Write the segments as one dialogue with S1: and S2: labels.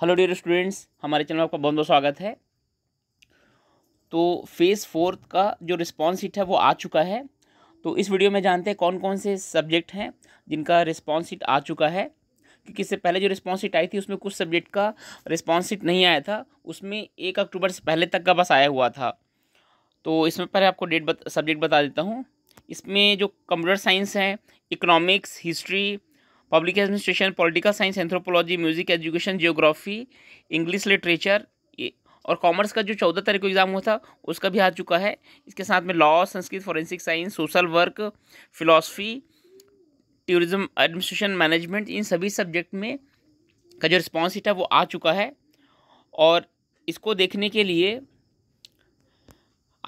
S1: Hello dear students हमारे channel में आपका बहुत बहुत स्वागत है तो फेज़ फोर्थ का जो रिस्पांस सीट है वो आ चुका है तो इस वीडियो में जानते हैं कौन कौन से सब्जेक्ट हैं जिनका रिस्पांस सीट आ चुका है क्योंकि इससे पहले जो रिस्पांस सीट आई थी उसमें कुछ सब्जेक्ट का रिस्पांस सीट नहीं आया था उसमें एक अक्टूबर से पहले तक का बस आया हुआ था तो इसमें पहले आपको डेट बत, सब्जेक्ट बता देता हूँ इसमें जो कंप्यूटर साइंस है economics history public administration political science anthropology music education geography English literature और कॉमर्स का जो चौदह तारीख को एग्ज़ाम हुआ था उसका भी आ चुका है इसके साथ में law Sanskrit forensic science social work philosophy tourism administration management इन सभी सब्जेक्ट में का जो रिस्पॉन्स शीट है वो आ चुका है और इसको देखने के लिए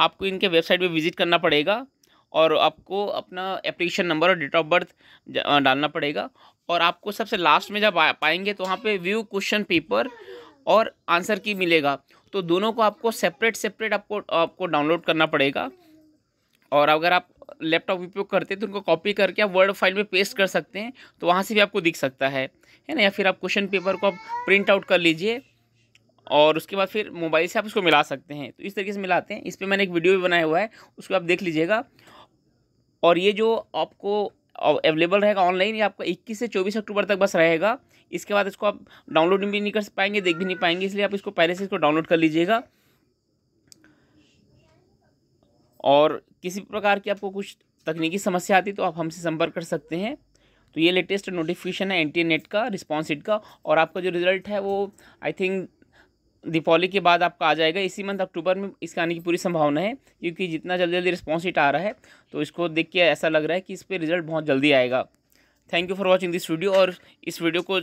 S1: आपको इनके वेबसाइट पे विज़िट करना पड़ेगा और आपको अपना एप्लीकेशन नंबर और डेट ऑफ बर्थ डालना पड़ेगा और आपको सबसे लास्ट में जब आ पाएंगे तो वहाँ पे व्यू क्वेश्चन पेपर और आंसर की मिलेगा तो दोनों को आपको सेपरेट सेपरेट आपको आपको डाउनलोड करना पड़ेगा और अगर आप लैपटॉप उपयोग करते हैं तो उनको कॉपी करके आप वर्ड फाइल में पेस्ट कर सकते हैं तो वहाँ से भी आपको दिख सकता है है ना या फिर आप क्वेश्चन पेपर को आप प्रिंट आउट कर लीजिए और उसके बाद फिर मोबाइल से आप उसको मिला सकते हैं तो इस तरीके से मिलाते हैं इस पर मैंने एक वीडियो भी बनाया हुआ है उसको आप देख लीजिएगा और ये जो आपको अवेलेबल रहेगा ऑनलाइन ये आपका 21 से 24 अक्टूबर तक बस रहेगा इसके बाद इसको आप डाउनलोड भी नहीं कर पाएंगे देख भी नहीं पाएंगे इसलिए आप इसको पहले से इसको डाउनलोड कर लीजिएगा और किसी प्रकार की आपको कुछ तकनीकी समस्या आती तो आप हमसे संपर्क कर सकते हैं तो ये लेटेस्ट नोटिफिकेशन है एन नेट का रिस्पॉन्स का और आपका जो रिजल्ट है वो आई थिंक दीपावली के बाद आपका आ जाएगा इसी मंथ अक्टूबर में इसका आने की पूरी संभावना है क्योंकि जितना जल्दी जल्दी रिस्पॉन्स इट आ रहा है तो इसको देख के ऐसा लग रहा है कि इस पर रिजल्ट बहुत जल्दी आएगा thank you for watching this video और इस वीडियो को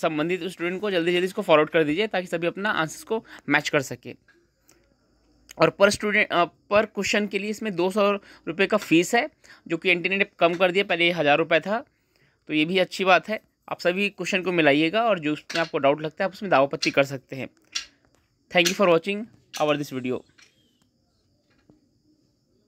S1: संबंधित स्टूडेंट को जल्दी जल्दी इसको फॉरवर्ड कर दीजिए ताकि सभी अपना आंसर्स को मैच कर सके और पर स्टूडेंट पर क्वेश्चन के लिए इसमें दो सौ रुपये का फीस है जो कि इंटरनेट ने कम कर दिया पहले हज़ार रुपये था तो ये भी अच्छी बात है आप सभी क्वेश्चन को मिलाइएगा और जो उसमें आपको डाउट लगता है आप उसमें दावापत्ती कर सकते हैं Thank you for watching our this video.